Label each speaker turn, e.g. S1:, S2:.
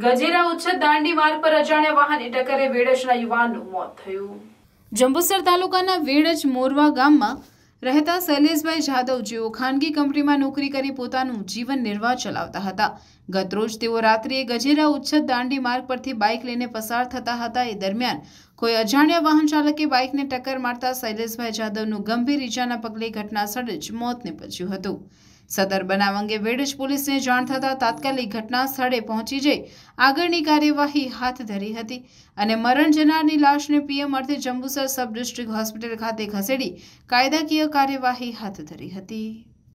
S1: ગજેરા
S2: ઉચ્ચ દાંડી માર્ગ પર અજાણ્યા વાહને ટકરે વેડજના યુવાનનું મોત
S1: થયું જંબુસર તાલુકાના વેડજ મોરવા ગામમાં રહેતા શૈલેષભાઈ જાદવ જેઓ ખાનગી કંપનીમાં નોકરી કરી પોતાનું જીવન નિર્વાહ ચલાવતા હતા ગતરોજ તેઓ રાત્રિએ ગજેરા ઉચ્છદ દાંડી માર્ગ પરથી બાઇક લઈને પસાર થતા હતા એ દરમિયાન કોઈ અજાણ્યા વાહન ચાલકે બાઇકને ટક્કર મારતા શૈલેષભાઈ જાદવનું ગંભીર ઈજાના પગલે ઘટનાસ્થળે જ મોત નિપજ્યું હતું સદર બનાવ અંગે વેડજ પોલીસને જાણ થતાં તાત્કાલિક ઘટના સ્થળે પહોંચી જઈ આગળની કાર્યવાહી હાથ ધરી હતી અને મરણ જનારની લાશને પીએમ અર્થે જંબુસર સબ ડિસ્ટ્રિક્ટ હોસ્પિટલ ખાતે ખસેડી કાયદાકીય કાર્યવાહી હાથ ધરી હતી